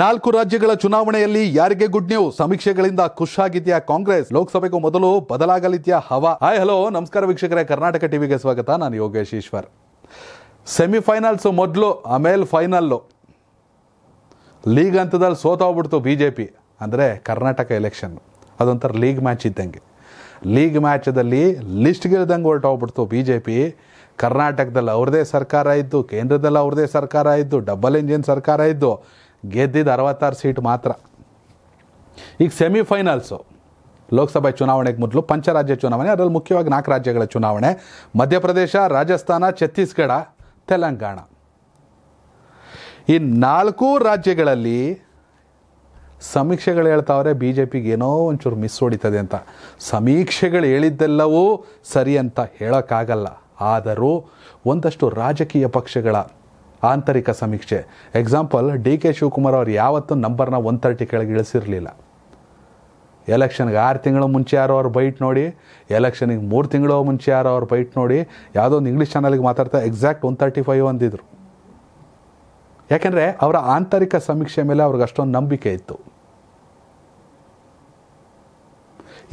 ನಾಲ್ಕು ರಾಜ್ಯಗಳ ಚುನಾವಣೆಯಲ್ಲಿ ಯಾರಿಗೆ ಗುಡ್ ನ್ಯೂಸ್ ಸಮೀಕ್ಷೆಗಳಿಂದ ಖುಷ್ ಆಗಿದ್ಯಾ ಕಾಂಗ್ರೆಸ್ ಲೋಕಸಭೆಗೂ ಮೊದಲು ಬದಲಾಗಲಿದೆಯಾ ಹವಾ ಹಾಯ್ ಹಲೋ ನಮಸ್ಕಾರ ವೀಕ್ಷಕರೇ ಕರ್ನಾಟಕ ಟಿವಿಗೆ ಸ್ವಾಗತ ನಾನು ಯೋಗೇಶ್ ಈಶ್ವರ್ ಸೆಮಿಫೈನಲ್ಸ್ ಮೊದಲು ಆಮೇಲೆ ಫೈನಲ್ಲು ಲೀಗ್ ಹಂತದಲ್ಲಿ ಸೋತೋಗ್ಬಿಡ್ತು ಬಿ ಜೆ ಪಿ ಅಂದರೆ ಕರ್ನಾಟಕ ಎಲೆಕ್ಷನ್ ಅದೊಂಥರ ಲೀಗ್ ಮ್ಯಾಚ್ ಇದ್ದಂಗೆ ಲೀಗ್ ಮ್ಯಾಚದಲ್ಲಿ ಲಿಸ್ಟ್ ಗೆಲ್ದಂಗೆ ಹೊರಟೋಗ್ಬಿಡ್ತು ಬಿ ಜೆ ಪಿ ಕರ್ನಾಟಕದಲ್ಲಿ ಅವ್ರದೇ ಸರ್ಕಾರ ಇದ್ದು ಕೇಂದ್ರದಲ್ಲಿ ಅವ್ರದೇ ಸರ್ಕಾರ ಇದ್ದು ಡಬಲ್ ಇಂಜಿನ್ ಸರ್ಕಾರ ಇದ್ದು ಗೆದ್ದಿದ್ದು ಅರವತ್ತಾರು ಸೀಟ್ ಮಾತ್ರ ಈಗ ಸೆಮಿಫೈನಲ್ಸು ಲೋಕಸಭೆ ಚುನಾವಣೆಗೆ ಮೊದಲು ಪಂಚರಾಜ್ಯ ಚುನಾವಣೆ ಅದರಲ್ಲಿ ಮುಖ್ಯವಾಗಿ ನಾಲ್ಕು ರಾಜ್ಯಗಳ ಚುನಾವಣೆ ಮಧ್ಯಪ್ರದೇಶ ರಾಜಸ್ಥಾನ ಛತ್ತೀಸ್ಗಢ ತೆಲಂಗಾಣ ಈ ನಾಲ್ಕೂ ರಾಜ್ಯಗಳಲ್ಲಿ ಸಮೀಕ್ಷೆಗಳು ಹೇಳ್ತಾವ್ರೆ ಬಿ ಜೆ ಪಿಗೆ ಏನೋ ಒಂಚೂರು ಮಿಸ್ ಹೊಡಿತದೆ ಅಂತ ಸಮೀಕ್ಷೆಗಳು ಹೇಳಿದ್ದೆಲ್ಲವೂ ಸರಿ ಅಂತ ಹೇಳೋಕ್ಕಾಗಲ್ಲ ಆದರೂ ಒಂದಷ್ಟು ರಾಜಕೀಯ ಪಕ್ಷಗಳ ಆಂತರಿಕ ಸಮೀಕ್ಷೆ ಎಕ್ಸಾಂಪಲ್ ಡಿ ಕೆ ಶಿವಕುಮಾರ್ ಅವರು ಯಾವತ್ತೂ ನಂಬರ್ನ ಒನ್ ತರ್ಟಿ ಕೆಳಗೆ ಇಳಿಸಿರಲಿಲ್ಲ ಎಲೆಕ್ಷನ್ಗೆ ಆರು ತಿಂಗಳು ಮುಂಚೆ ಯಾರೋ ಅವ್ರು ಬೈಟ್ ನೋಡಿ ಎಲೆಕ್ಷನಿಗೆ ಮೂರು ತಿಂಗಳು ಮುಂಚೆ ಯಾರೋ ಅವ್ರು ಬೈಟ್ ನೋಡಿ ಯಾವುದೋ ಒಂದು ಇಂಗ್ಲೀಷ್ ಚಾನಲ್ಗೆ ಮಾತಾಡ್ತಾ ಎಕ್ಸಾಕ್ಟ್ ಒನ್ ತರ್ಟಿ ಫೈವ್ ಅಂದಿದ್ರು ಯಾಕೆಂದರೆ ಅವರ ಆಂತರಿಕ ಸಮೀಕ್ಷೆ ಮೇಲೆ ಅವ್ರಿಗೆ ಅಷ್ಟೊಂದು ನಂಬಿಕೆ ಇತ್ತು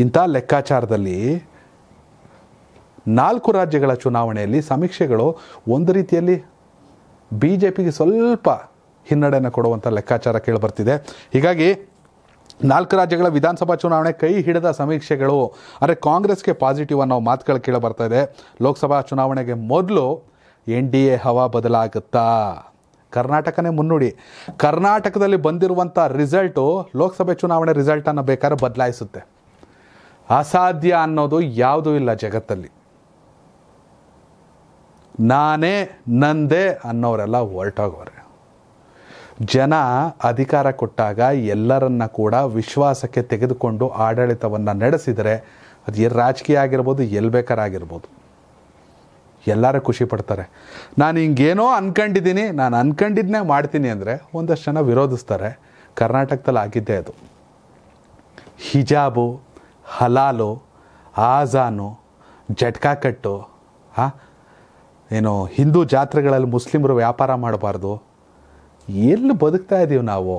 ಇಂಥ ಲೆಕ್ಕಾಚಾರದಲ್ಲಿ ನಾಲ್ಕು ರಾಜ್ಯಗಳ ಚುನಾವಣೆಯಲ್ಲಿ ಸಮೀಕ್ಷೆಗಳು ಒಂದು ರೀತಿಯಲ್ಲಿ ಬಿ ಜೆ ಪಿಗೆ ಸ್ವಲ್ಪ ಹಿನ್ನಡೆಯನ್ನು ಕೊಡುವಂಥ ಲೆಕ್ಕಾಚಾರ ಕೇಳಿಬರ್ತಿದೆ ಹೀಗಾಗಿ ನಾಲ್ಕು ರಾಜ್ಯಗಳ ವಿಧಾನಸಭಾ ಚುನಾವಣೆ ಕೈ ಹಿಡಿದ ಸಮೀಕ್ಷೆಗಳು ಅಂದರೆ ಕಾಂಗ್ರೆಸ್ಗೆ ಪಾಸಿಟಿವ್ ಅನ್ನೋ ಮಾತುಗಳು ಕೇಳಿ ಬರ್ತಾ ಇದೆ ಲೋಕಸಭಾ ಚುನಾವಣೆಗೆ ಮೊದಲು ಎನ್ ಡಿ ಎ ಹವಾ ಬದಲಾಗುತ್ತಾ ಕರ್ನಾಟಕನೇ ಮುನ್ನುಡಿ ಕರ್ನಾಟಕದಲ್ಲಿ ಬಂದಿರುವಂಥ ರಿಸಲ್ಟು ಲೋಕಸಭೆ ಚುನಾವಣೆ ರಿಸಲ್ಟನ್ನು ಬೇಕಾದ್ರೆ ಬದಲಾಯಿಸುತ್ತೆ ಅಸಾಧ್ಯ ಅನ್ನೋದು ಯಾವುದೂ ಇಲ್ಲ ಜಗತ್ತಲ್ಲಿ ನಾನೇ ನಂದೇ ಅನ್ನೋರೆಲ್ಲ ಹೊರಟೋಗವ್ರೆ ಜನ ಅಧಿಕಾರ ಕೊಟ್ಟಾಗ ಎಲ್ಲರನ್ನ ಕೂಡ ವಿಶ್ವಾಸಕ್ಕೆ ತೆಗೆದುಕೊಂಡು ಆಡಳಿತವನ್ನು ನಡೆಸಿದರೆ ಅದು ಎಲ್ಲಿ ರಾಜಕೀಯ ಆಗಿರ್ಬೋದು ಎಲ್ಲಿ ಬೇಕಾರಾಗಿರ್ಬೋದು ಎಲ್ಲರೂ ಖುಷಿ ಪಡ್ತಾರೆ ನಾನು ಹಿಂಗೇನೋ ಅನ್ಕೊಂಡಿದ್ದೀನಿ ನಾನು ಅಂದ್ಕೊಂಡಿದ್ನೇ ಮಾಡ್ತೀನಿ ಅಂದರೆ ಒಂದಷ್ಟು ಜನ ವಿರೋಧಿಸ್ತಾರೆ ಕರ್ನಾಟಕದಲ್ಲಿ ಆಗಿದ್ದೇ ಅದು ಹಿಜಾಬು ಹಲಾಲು ಆಜಾನು ಜಟ್ಕಾ ಕಟ್ಟು ಹಾಂ ಏನು ಹಿಂದೂ ಜಾತ್ರೆಗಳಲ್ಲಿ ಮುಸ್ಲಿಮರು ವ್ಯಾಪಾರ ಮಾಡಬಾರ್ದು ಎಲ್ಲಿ ಬದುಕ್ತಾ ಇದ್ದೀವಿ ನಾವು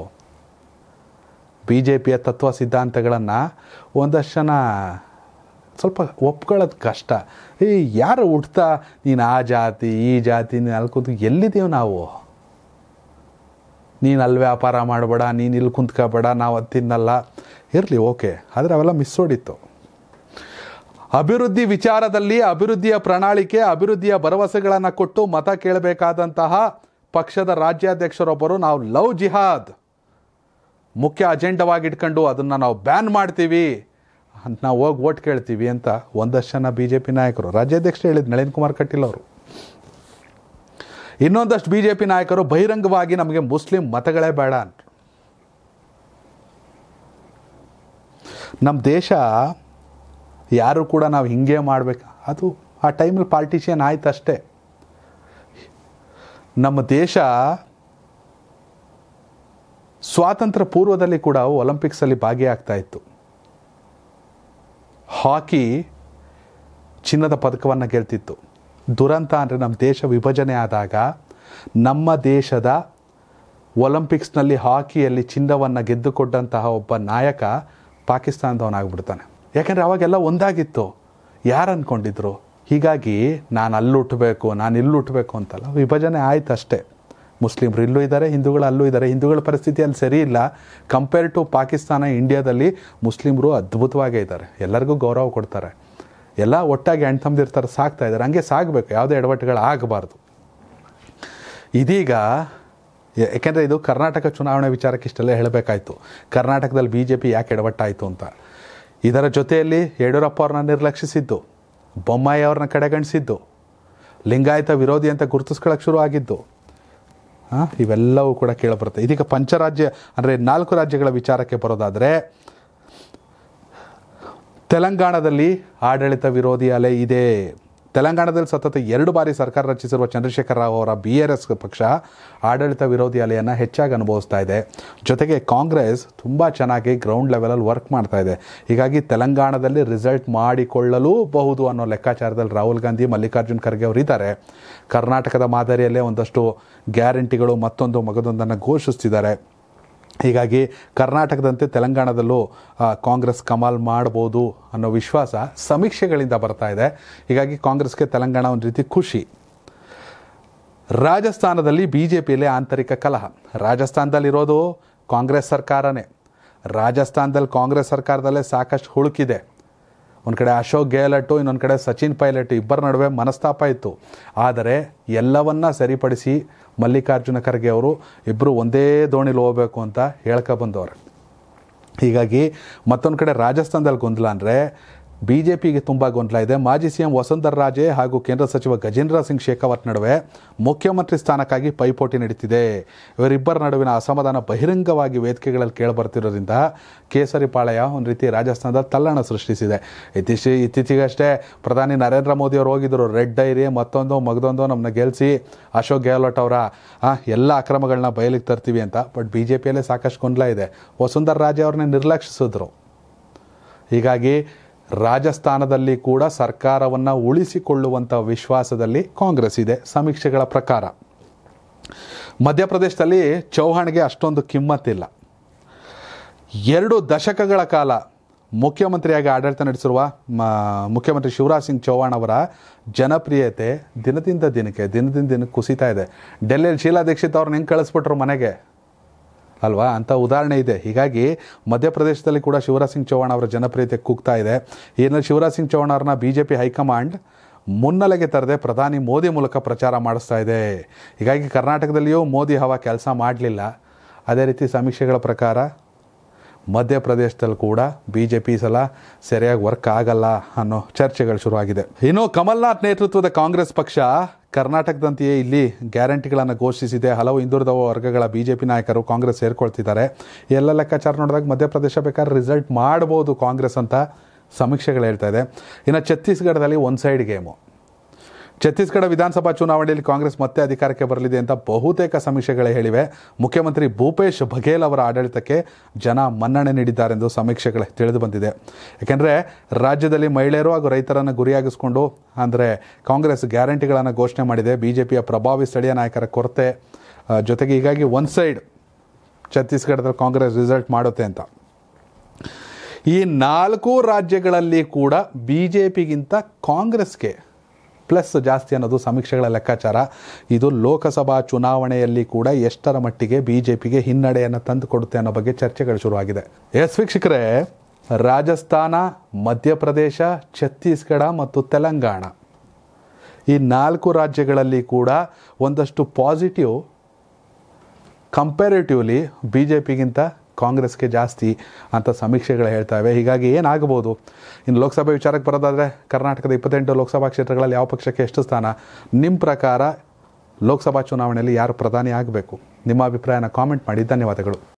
ಬಿ ಜೆ ಪಿಯ ತತ್ವ ಸಿದ್ಧಾಂತಗಳನ್ನು ಒಂದಷ್ಟು ಜನ ಸ್ವಲ್ಪ ಒಪ್ಕೊಳ್ಳೋದು ಕಷ್ಟ ಈ ಯಾರು ಹುಡ್ತಾ ನೀನು ಆ ಜಾತಿ ಈ ಜಾತಿ ನೀನು ಅಲ್ಲಿ ಕುಂತು ಎಲ್ಲಿದ್ದೀವಿ ನಾವು ನೀನು ಅಲ್ಲಿ ವ್ಯಾಪಾರ ಮಾಡಬೇಡ ನೀನು ಇಲ್ಲಿ ಕುಂತ್ಕೋಬೇಡ ನಾವು ಅದು ತಿನ್ನಲ್ಲ ಇರಲಿ ಓಕೆ ಆದರೆ ಅವೆಲ್ಲ ಮಿಸ್ ಹೊಡಿತು ಅಭಿವೃದ್ಧಿ ವಿಚಾರದಲ್ಲಿ ಅಭಿವೃದ್ಧಿಯ ಪ್ರಣಾಳಿಕೆ ಅಭಿವೃದ್ಧಿಯ ಭರವಸೆಗಳನ್ನು ಕೊಟ್ಟು ಮತ ಕೇಳಬೇಕಾದಂತಹ ಪಕ್ಷದ ರಾಜ್ಯಾಧ್ಯಕ್ಷರೊಬ್ಬರು ನಾವು ಲವ್ ಜಿಹಾದ್ ಮುಖ್ಯ ಅಜೆಂಡವಾಗಿ ಇಟ್ಕೊಂಡು ಅದನ್ನು ನಾವು ಬ್ಯಾನ್ ಮಾಡ್ತೀವಿ ಅಂತ ನಾವು ಹೋಗಿ ಓಟ್ ಕೇಳ್ತೀವಿ ಅಂತ ಒಂದಷ್ಟು ಜನ ಬಿ ಜೆ ಪಿ ನಾಯಕರು ರಾಜ್ಯಾಧ್ಯಕ್ಷ ಹೇಳಿದ ನಳಿನ್ ಕುಮಾರ್ ಕಟೀಲ್ ಅವರು ಇನ್ನೊಂದಷ್ಟು ಬಿ ಜೆ ಪಿ ನಾಯಕರು ಬಹಿರಂಗವಾಗಿ ನಮಗೆ ಮುಸ್ಲಿಂ ಮತಗಳೇ ಬೇಡ ಅಂತ ನಮ್ಮ ದೇಶ ಯಾರು ಕೂಡ ನಾವು ಹಿಂಗೆ ಮಾಡಬೇಕು ಅದು ಆ ಟೈಮಲ್ಲಿ ಪಾರ್ಟಿಷಿಯನ್ ಆಯ್ತು ಅಷ್ಟೇ ನಮ್ಮ ದೇಶ ಸ್ವಾತಂತ್ರ್ಯ ಪೂರ್ವದಲ್ಲಿ ಕೂಡ ಒಲಿಂಪಿಕ್ಸಲ್ಲಿ ಭಾಗಿಯಾಗ್ತಾ ಇತ್ತು ಹಾಕಿ ಚಿನ್ನದ ಪದಕವನ್ನು ಗೆಲ್ತಿತ್ತು ದುರಂತ ಅಂದರೆ ನಮ್ಮ ದೇಶ ವಿಭಜನೆ ಆದಾಗ ನಮ್ಮ ದೇಶದ ಒಲಿಂಪಿಕ್ಸ್ನಲ್ಲಿ ಹಾಕಿಯಲ್ಲಿ ಚಿನ್ನವನ್ನು ಗೆದ್ದುಕೊಂಡಂತಹ ಒಬ್ಬ ನಾಯಕ ಪಾಕಿಸ್ತಾನದವನಾಗ್ಬಿಡ್ತಾನೆ ಯಾಕಂದರೆ ಅವಾಗೆಲ್ಲ ಒಂದಾಗಿತ್ತು ಯಾರು ಅಂದ್ಕೊಂಡಿದ್ರು ಹೀಗಾಗಿ ನಾನು ಅಲ್ಲಿ ಹುಟ್ಟಬೇಕು ನಾನು ಇಲ್ಲಿ ಹುಟ್ಟಬೇಕು ಅಂತಲ್ಲ ವಿಭಜನೆ ಆಯ್ತು ಅಷ್ಟೇ ಮುಸ್ಲಿಮ್ರು ಇಲ್ಲೂ ಇದ್ದಾರೆ ಹಿಂದೂಗಳು ಅಲ್ಲೂ ಇದ್ದಾರೆ ಹಿಂದೂಗಳ ಪರಿಸ್ಥಿತಿ ಅಲ್ಲಿ ಸರಿ ಇಲ್ಲ ಕಂಪೇರ್ ಟು ಪಾಕಿಸ್ತಾನ ಇಂಡಿಯಾದಲ್ಲಿ ಮುಸ್ಲಿಮರು ಅದ್ಭುತವಾಗೇ ಇದ್ದಾರೆ ಎಲ್ಲರಿಗೂ ಗೌರವ ಕೊಡ್ತಾರೆ ಎಲ್ಲ ಒಟ್ಟಾಗಿ ಹೆಣ್ಣು ತಂದಿರ್ತಾರೆ ಸಾಕ್ತಾ ಇದ್ದಾರೆ ಹಂಗೆ ಸಾಗಬೇಕು ಯಾವುದೇ ಎಡವಟ್ಟುಗಳು ಆಗಬಾರ್ದು ಇದೀಗ ಯಾಕೆಂದರೆ ಇದು ಕರ್ನಾಟಕ ಚುನಾವಣೆ ವಿಚಾರಕ್ಕೆ ಇಷ್ಟೆಲ್ಲ ಹೇಳಬೇಕಾಯಿತು ಕರ್ನಾಟಕದಲ್ಲಿ ಬಿ ಜೆ ಪಿ ಯಾಕೆ ಎಡವಟ್ಟಾಯಿತು ಅಂತ ಇದರ ಜೊತೆಯಲ್ಲಿ ಯಡಿಯೂರಪ್ಪ ಅವ್ರನ್ನ ನಿರ್ಲಕ್ಷಿಸಿದ್ದು ಬೊಮ್ಮಾಯಿ ಅವ್ರನ್ನ ಕಡೆಗಣಿಸಿದ್ದು ಲಿಂಗಾಯತ ವಿರೋಧಿ ಅಂತ ಗುರುತಿಸ್ಕೊಳ್ಳೋಕೆ ಶುರು ಆಗಿದ್ದು ಇವೆಲ್ಲವೂ ಕೂಡ ಕೇಳಿಬರುತ್ತೆ ಇದೀಗ ಪಂಚರಾಜ್ಯ ಅಂದರೆ ನಾಲ್ಕು ರಾಜ್ಯಗಳ ವಿಚಾರಕ್ಕೆ ಬರೋದಾದರೆ ತೆಲಂಗಾಣದಲ್ಲಿ ಆಡಳಿತ ವಿರೋಧಿ ಅಲೆ ಇದೆ ತೆಲಂಗಾಣದಲ್ಲಿ ಸತತ ಎರಡು ಬಾರಿ ಸರ್ಕಾರ ರಚಿಸಿರುವ ಚಂದ್ರಶೇಖರ ರಾವ್ ಅವರ ಬಿ ಆರ್ ಎಸ್ ಪಕ್ಷ ಆಡಳಿತ ವಿರೋಧಿ ಅಲೆಯನ್ನು ಹೆಚ್ಚಾಗಿ ಅನುಭವಿಸ್ತಾ ಇದೆ ಜೊತೆಗೆ ಕಾಂಗ್ರೆಸ್ ತುಂಬ ಚೆನ್ನಾಗಿ ಗ್ರೌಂಡ್ ಲೆವೆಲಲ್ಲಿ ವರ್ಕ್ ಮಾಡ್ತಾ ಇದೆ ಹೀಗಾಗಿ ತೆಲಂಗಾಣದಲ್ಲಿ ರಿಸಲ್ಟ್ ಮಾಡಿಕೊಳ್ಳಲೂ ಬಹುದು ಅನ್ನೋ ಲೆಕ್ಕಾಚಾರದಲ್ಲಿ ರಾಹುಲ್ ಗಾಂಧಿ ಮಲ್ಲಿಕಾರ್ಜುನ್ ಖರ್ಗೆ ಇದ್ದಾರೆ ಕರ್ನಾಟಕದ ಮಾದರಿಯಲ್ಲೇ ಒಂದಷ್ಟು ಗ್ಯಾರಂಟಿಗಳು ಮತ್ತೊಂದು ಮಗದೊಂದನ್ನು ಘೋಷಿಸ್ತಿದ್ದಾರೆ ಹೀಗಾಗಿ ಕರ್ನಾಟಕದಂತೆ ತೆಲಂಗಾಣದಲ್ಲೂ ಕಾಂಗ್ರೆಸ್ ಕಮಾಲ್ ಮಾಡ್ಬೋದು ಅನ್ನೋ ವಿಶ್ವಾಸ ಸಮೀಕ್ಷೆಗಳಿಂದ ಬರ್ತಾ ಇದೆ ಹೀಗಾಗಿ ಕಾಂಗ್ರೆಸ್ಗೆ ತೆಲಂಗಾಣ ಒಂದು ರೀತಿ ಖುಷಿ ರಾಜಸ್ಥಾನದಲ್ಲಿ ಬಿ ಜೆ ಪಿಯಲ್ಲೇ ಆಂತರಿಕ ಕಲಹ ರಾಜಸ್ಥಾನದಲ್ಲಿರೋದು ಕಾಂಗ್ರೆಸ್ ಸರ್ಕಾರನೇ ರಾಜಸ್ಥಾನದಲ್ಲಿ ಕಾಂಗ್ರೆಸ್ ಸರ್ಕಾರದಲ್ಲೇ ಸಾಕಷ್ಟು ಹುಳುಕಿದೆ ಒಂದು ಕಡೆ ಅಶೋಕ್ ಗೆಹ್ಲಟ್ಟು ಇನ್ನೊಂದು ಕಡೆ ಸಚಿನ್ ಪೈಲಟ್ ಇಬ್ಬರ ನಡುವೆ ಮನಸ್ತಾಪ ಇತ್ತು ಆದರೆ ಎಲ್ಲವನ್ನ ಸರಿಪಡಿಸಿ ಮಲ್ಲಿಕಾರ್ಜುನ ಖರ್ಗೆ ಅವರು ಇಬ್ಬರು ಒಂದೇ ದೋಣಿಲಿ ಹೋಗಬೇಕು ಅಂತ ಹೇಳ್ಕೊ ಬಂದವರು ಹೀಗಾಗಿ ಮತ್ತೊಂದು ಕಡೆ ರಾಜಸ್ಥಾನದಲ್ಲಿ ಗೊಂದಲ ಅಂದರೆ ಬಿಜೆಪಿಗೆ ತುಂಬ ಗೊಂದಲ ಇದೆ ಮಾಜಿ ಸಿಎಂ ರಾಜೆ ಹಾಗೂ ಕೇಂದ್ರ ಸಚಿವ ಗಜೇಂದ್ರ ಸಿಂಗ್ ಶೇಖಾವತ್ ನಡುವೆ ಮುಖ್ಯಮಂತ್ರಿ ಸ್ಥಾನಕ್ಕಾಗಿ ಪೈಪೋಟಿ ನಡೀತಿದೆ ಇವರಿಬ್ಬರ ನಡುವಿನ ಅಸಮಾಧಾನ ಬಹಿರಂಗವಾಗಿ ವೇದಿಕೆಗಳಲ್ಲಿ ಕೇಳಿಬರ್ತಿರೋದ್ರಿಂದ ಪಾಳಯ ಒಂದು ರೀತಿ ರಾಜಸ್ಥಾನದ ತಲ್ಲಣ ಸೃಷ್ಟಿಸಿದೆ ಇತ್ತೀಚೆ ಇತ್ತೀಚೆಗಷ್ಟೇ ಪ್ರಧಾನಿ ನರೇಂದ್ರ ಮೋದಿ ಅವರು ಹೋಗಿದ್ದರು ರೆಡ್ ಡೈರಿ ಮತ್ತೊಂದು ಮಗದೊಂದು ನಮ್ಮನ್ನ ಗೆಲ್ಲಿಸಿ ಅಶೋಕ್ ಗೆಹ್ಲೋಟ್ ಅವರ ಎಲ್ಲ ಅಕ್ರಮಗಳನ್ನ ಬಯಲಿಗೆ ತರ್ತೀವಿ ಅಂತ ಬಟ್ ಬಿ ಜೆ ಪಿಯಲ್ಲೇ ಸಾಕಷ್ಟು ಗೊಂದಲ ಇದೆ ವಸುಂಧರ ರಾಜೆ ಅವ್ರನ್ನೇ ನಿರ್ಲಕ್ಷಿಸಿದ್ರು ಹೀಗಾಗಿ ರಾಜಸ್ಥಾನದಲ್ಲಿ ಕೂಡ ಸರ್ಕಾರವನ್ನು ಉಳಿಸಿಕೊಳ್ಳುವಂಥ ವಿಶ್ವಾಸದಲ್ಲಿ ಕಾಂಗ್ರೆಸ್ ಇದೆ ಸಮೀಕ್ಷೆಗಳ ಪ್ರಕಾರ ಮಧ್ಯಪ್ರದೇಶದಲ್ಲಿ ಚೌಹಾಣ್ಗೆ ಅಷ್ಟೊಂದು ಕಿಮ್ಮತ್ತಿಲ್ಲ ಎರಡು ದಶಕಗಳ ಕಾಲ ಮುಖ್ಯಮಂತ್ರಿಯಾಗಿ ಆಡಳಿತ ನಡೆಸಿರುವ ಮುಖ್ಯಮಂತ್ರಿ ಶಿವರಾಜ್ ಸಿಂಗ್ ಚೌಹಾಣ್ ಅವರ ಜನಪ್ರಿಯತೆ ದಿನದಿಂದ ದಿನಕ್ಕೆ ದಿನದಿಂದ ದಿನಕ್ಕೆ ಕುಸಿತಾ ಇದೆ ಡೆಲ್ಲಿಯಲ್ಲಿ ಶೀಲಾ ದೀಕ್ಷಿತ್ ಅವ್ರನ್ನ ಹೆಂಗೆ ಕಳಿಸ್ಬಿಟ್ರು ಮನೆಗೆ ಅಲ್ವಾ ಅಂಥ ಉದಾಹರಣೆ ಇದೆ ಹೀಗಾಗಿ ಮಧ್ಯಪ್ರದೇಶದಲ್ಲಿ ಕೂಡ ಶಿವರಾಜ್ ಸಿಂಗ್ ಚೌಹಾಣ್ ಅವರ ಜನಪ್ರಿಯತೆ ಕೂಗ್ತಾ ಇದೆ ಏನಂದ್ರೆ ಶಿವರಾಜ್ ಸಿಂಗ್ ಚೌಹಾಣ್ ಅವ್ರನ್ನ ಬಿ ಜೆ ಪಿ ಹೈಕಮಾಂಡ್ ಮುನ್ನಲೆಗೆ ತರದೆ ಪ್ರಧಾನಿ ಮೋದಿ ಮೂಲಕ ಪ್ರಚಾರ ಮಾಡಿಸ್ತಾ ಇದೆ ಹೀಗಾಗಿ ಕರ್ನಾಟಕದಲ್ಲಿಯೂ ಮೋದಿ ಹವಾ ಕೆಲಸ ಮಾಡಲಿಲ್ಲ ಅದೇ ರೀತಿ ಸಮೀಕ್ಷೆಗಳ ಪ್ರಕಾರ ಮಧ್ಯಪ್ರದೇಶದಲ್ಲಿ ಕೂಡ ಬಿ ಜೆ ಪಿ ಸಲ ಸರಿಯಾಗಿ ವರ್ಕ್ ಆಗಲ್ಲ ಅನ್ನೋ ಚರ್ಚೆಗಳು ಶುರುವಾಗಿದೆ ಇನ್ನು ಕಮಲ್ನಾಥ್ ನೇತೃತ್ವದ ಕಾಂಗ್ರೆಸ್ ಪಕ್ಷ ಕರ್ನಾಟಕದಂತೆಯೇ ಇಲ್ಲಿ ಗ್ಯಾರಂಟಿಗಳನ್ನು ಘೋಷಿಸಿದೆ ಹಲವು ಹಿಂದುಳಿದ ವರ್ಗಗಳ ಬಿ ಜೆ ಪಿ ನಾಯಕರು ಕಾಂಗ್ರೆಸ್ ಸೇರ್ಕೊಳ್ತಿದ್ದಾರೆ ಎಲ್ಲ ಲೆಕ್ಕಾಚಾರ ನೋಡಿದಾಗ ಮಧ್ಯಪ್ರದೇಶ ಬೇಕಾದ್ರೆ ರಿಸಲ್ಟ್ ಮಾಡ್ಬೋದು ಕಾಂಗ್ರೆಸ್ ಅಂತ ಸಮೀಕ್ಷೆಗಳು ಹೇಳ್ತಾ ಇದೆ ಇನ್ನು ಛತ್ತೀಸ್ಗಢದಲ್ಲಿ ಒನ್ ಸೈಡ್ ಗೇಮು ಛತ್ತೀಸ್ಗಢ ವಿಧಾನಸಭಾ ಚುನಾವಣೆಯಲ್ಲಿ ಕಾಂಗ್ರೆಸ್ ಮತ್ತೆ ಅಧಿಕಾರಕ್ಕೆ ಬರಲಿದೆ ಅಂತ ಬಹುತೇಕ ಸಮೀಕ್ಷೆಗಳೇ ಹೇಳಿವೆ ಮುಖ್ಯಮಂತ್ರಿ ಭೂಪೇಶ್ ಬಘೇಲ್ ಅವರ ಆಡಳಿತಕ್ಕೆ ಜನ ಮನ್ನಣೆ ನೀಡಿದ್ದಾರೆಂದು ಸಮೀಕ್ಷೆಗಳು ತಿಳಿದು ಬಂದಿದೆ ಯಾಕೆಂದರೆ ರಾಜ್ಯದಲ್ಲಿ ಮಹಿಳೆಯರು ಹಾಗೂ ರೈತರನ್ನು ಗುರಿಯಾಗಿಸಿಕೊಂಡು ಅಂದರೆ ಕಾಂಗ್ರೆಸ್ ಗ್ಯಾರಂಟಿಗಳನ್ನು ಘೋಷಣೆ ಮಾಡಿದೆ ಬಿ ಜೆ ಪ್ರಭಾವಿ ಸ್ಥಳೀಯ ನಾಯಕರ ಕೊರತೆ ಜೊತೆಗೆ ಹೀಗಾಗಿ ಒನ್ ಸೈಡ್ ಛತ್ತೀಸ್ಗಢದ ಕಾಂಗ್ರೆಸ್ ರಿಸಲ್ಟ್ ಮಾಡುತ್ತೆ ಅಂತ ಈ ನಾಲ್ಕು ರಾಜ್ಯಗಳಲ್ಲಿ ಕೂಡ ಬಿ ಜೆ ಪಿಗಿಂತ ಕಾಂಗ್ರೆಸ್ಗೆ ಪ್ಲಸ್ ಜಾಸ್ತಿ ಅನ್ನೋದು ಸಮೀಕ್ಷೆಗಳ ಲೆಕ್ಕಾಚಾರ ಇದು ಲೋಕಸಭಾ ಚುನಾವಣೆಯಲ್ಲಿ ಕೂಡ ಎಷ್ಟರ ಮಟ್ಟಿಗೆ ಬಿ ಜೆ ಪಿಗೆ ಹಿನ್ನಡೆಯನ್ನು ತಂದು ಕೊಡುತ್ತೆ ಅನ್ನೋ ಬಗ್ಗೆ ಚರ್ಚೆಗಳು ಶುರುವಾಗಿದೆ ಎಸ್ ವೀಕ್ಷಕರೇ ರಾಜಸ್ಥಾನ ಮಧ್ಯಪ್ರದೇಶ ಛತ್ತೀಸ್ಗಢ ಮತ್ತು ತೆಲಂಗಾಣ ಈ ನಾಲ್ಕು ರಾಜ್ಯಗಳಲ್ಲಿ ಕೂಡ ಒಂದಷ್ಟು ಪಾಸಿಟಿವ್ ಕಂಪ್ಯಾರಿಟಿವ್ಲಿ ಬಿ ಜೆ ಪಿಗಿಂತ ಕಾಂಗ್ರೆಸ್ಗೆ ಜಾಸ್ತಿ ಅಂತ ಸಮೀಕ್ಷೆಗಳು ಹೇಳ್ತವೆ ಹೀಗಾಗಿ ಏನಾಗಬಹುದು ಇನ್ನು ಲೋಕಸಭೆ ವಿಚಾರಕ್ಕೆ ಬರೋದಾದರೆ ಕರ್ನಾಟಕದ ಇಪ್ಪತ್ತೆಂಟು ಲೋಕಸಭಾ ಕ್ಷೇತ್ರಗಳಲ್ಲಿ ಯಾವ ಪಕ್ಷಕ್ಕೆ ಎಷ್ಟು ಸ್ಥಾನ ನಿಮ್ಮ ಪ್ರಕಾರ ಲೋಕಸಭಾ ಚುನಾವಣೆಯಲ್ಲಿ ಯಾರು ಪ್ರಧಾನಿ ಆಗಬೇಕು ನಿಮ್ಮ ಅಭಿಪ್ರಾಯನ ಕಾಮೆಂಟ್ ಮಾಡಿ ಧನ್ಯವಾದಗಳು